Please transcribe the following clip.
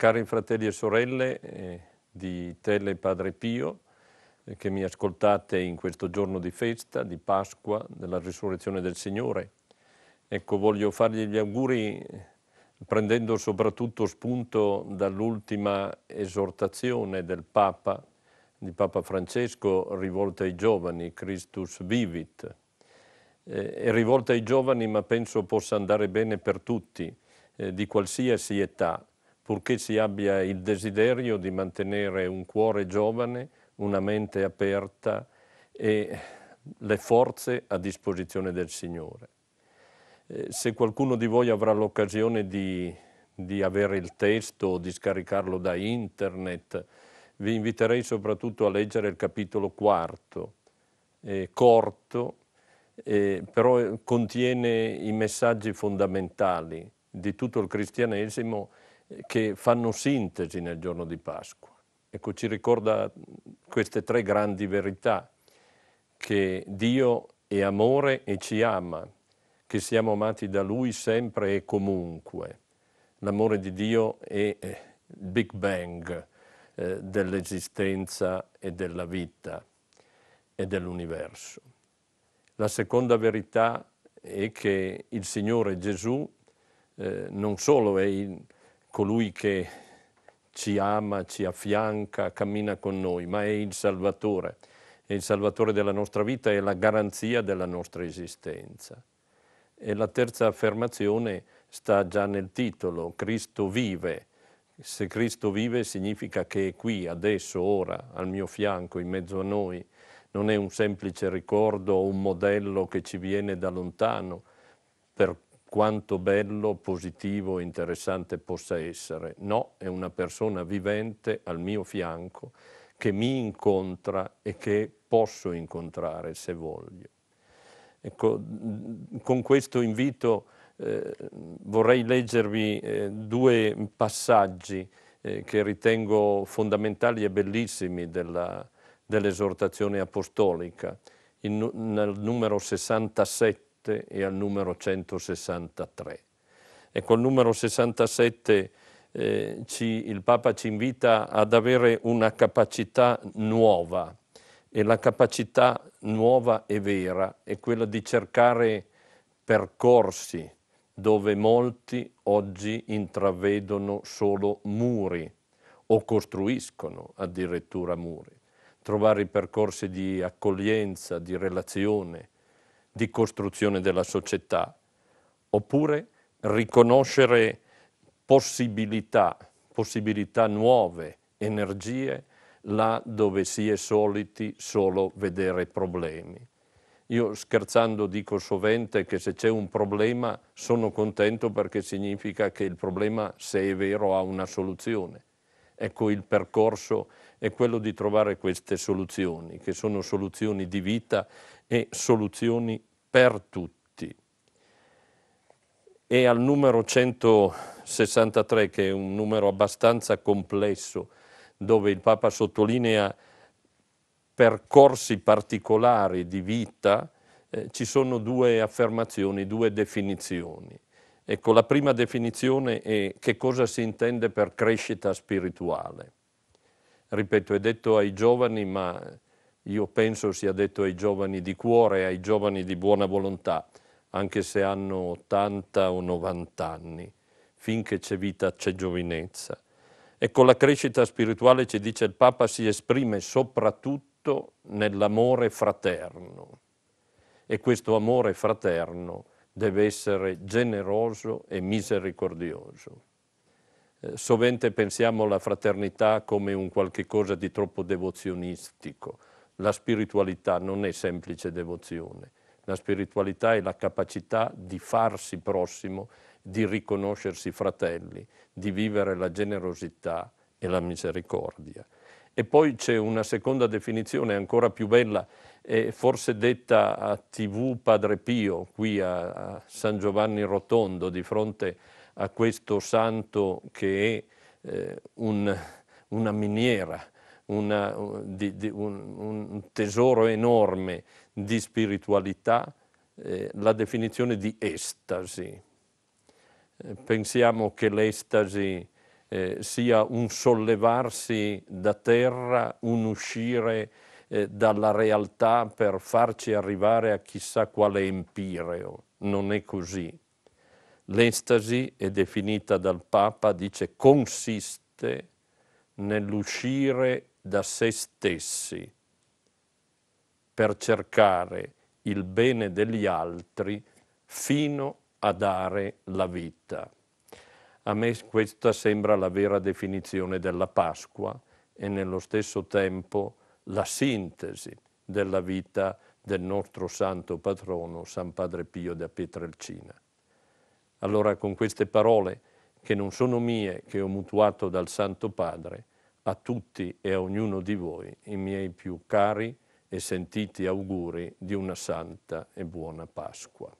Cari fratelli e sorelle eh, di Tele Padre Pio, eh, che mi ascoltate in questo giorno di festa, di Pasqua, della risurrezione del Signore, ecco, voglio fargli gli auguri eh, prendendo soprattutto spunto dall'ultima esortazione del Papa, di Papa Francesco, rivolta ai giovani, Christus vivit. Eh, è rivolta ai giovani, ma penso possa andare bene per tutti, eh, di qualsiasi età, purché si abbia il desiderio di mantenere un cuore giovane, una mente aperta e le forze a disposizione del Signore. Eh, se qualcuno di voi avrà l'occasione di, di avere il testo o di scaricarlo da internet, vi inviterei soprattutto a leggere il capitolo quarto, eh, corto, eh, però contiene i messaggi fondamentali di tutto il cristianesimo che fanno sintesi nel giorno di Pasqua. Ecco, ci ricorda queste tre grandi verità, che Dio è amore e ci ama, che siamo amati da Lui sempre e comunque. L'amore di Dio è eh, il Big Bang eh, dell'esistenza e della vita e dell'universo. La seconda verità è che il Signore Gesù eh, non solo è il colui che ci ama, ci affianca, cammina con noi, ma è il Salvatore. È il Salvatore della nostra vita, è la garanzia della nostra esistenza. E la terza affermazione sta già nel titolo, Cristo vive. Se Cristo vive significa che è qui, adesso, ora, al mio fianco, in mezzo a noi. Non è un semplice ricordo o un modello che ci viene da lontano per quanto bello, positivo e interessante possa essere. No, è una persona vivente al mio fianco che mi incontra e che posso incontrare se voglio. Ecco, con questo invito eh, vorrei leggervi eh, due passaggi eh, che ritengo fondamentali e bellissimi dell'esortazione apostolica. Il, nel numero 67 67 e al numero 163. Ecco, il numero 67 eh, ci, il Papa ci invita ad avere una capacità nuova e la capacità nuova e vera è quella di cercare percorsi dove molti oggi intravedono solo muri o costruiscono addirittura muri, trovare i percorsi di accoglienza, di relazione, di costruzione della società, oppure riconoscere possibilità, possibilità nuove, energie, là dove si è soliti solo vedere problemi. Io scherzando dico sovente che se c'è un problema sono contento perché significa che il problema, se è vero, ha una soluzione. Ecco il percorso è quello di trovare queste soluzioni, che sono soluzioni di vita e soluzioni per tutti. E al numero 163, che è un numero abbastanza complesso, dove il Papa sottolinea percorsi particolari di vita, eh, ci sono due affermazioni, due definizioni. Ecco, la prima definizione è che cosa si intende per crescita spirituale. Ripeto, è detto ai giovani, ma io penso sia detto ai giovani di cuore, ai giovani di buona volontà, anche se hanno 80 o 90 anni, finché c'è vita c'è giovinezza. E con la crescita spirituale, ci dice il Papa, si esprime soprattutto nell'amore fraterno. E questo amore fraterno deve essere generoso e misericordioso. Eh, sovente pensiamo alla fraternità come un qualche cosa di troppo devozionistico, la spiritualità non è semplice devozione, la spiritualità è la capacità di farsi prossimo, di riconoscersi fratelli, di vivere la generosità e la misericordia. E poi c'è una seconda definizione ancora più bella, eh, forse detta a TV Padre Pio, qui a, a, San Giovanni Rotondo, di fronte a questo santo che è eh, un, una miniera, una, uh, di, di un, un, tesoro enorme di spiritualità, eh, la definizione di estasi. Eh, pensiamo che l'estasi eh, sia un sollevarsi da terra, un uscire eh, dalla realtà per farci arrivare a chissà quale empireo. Non è così. L'estasi è definita dal Papa, dice, consiste nell'uscire da se stessi per cercare il bene degli altri fino a dare la vita. A me questa sembra la vera definizione della Pasqua e nello stesso tempo la sintesi della vita del nostro santo patrono San Padre Pio da Pietrelcina. Allora con queste parole che non sono mie, che ho mutuato dal Santo Padre, a tutti e a ognuno di voi i miei più cari e sentiti auguri di una santa e buona Pasqua.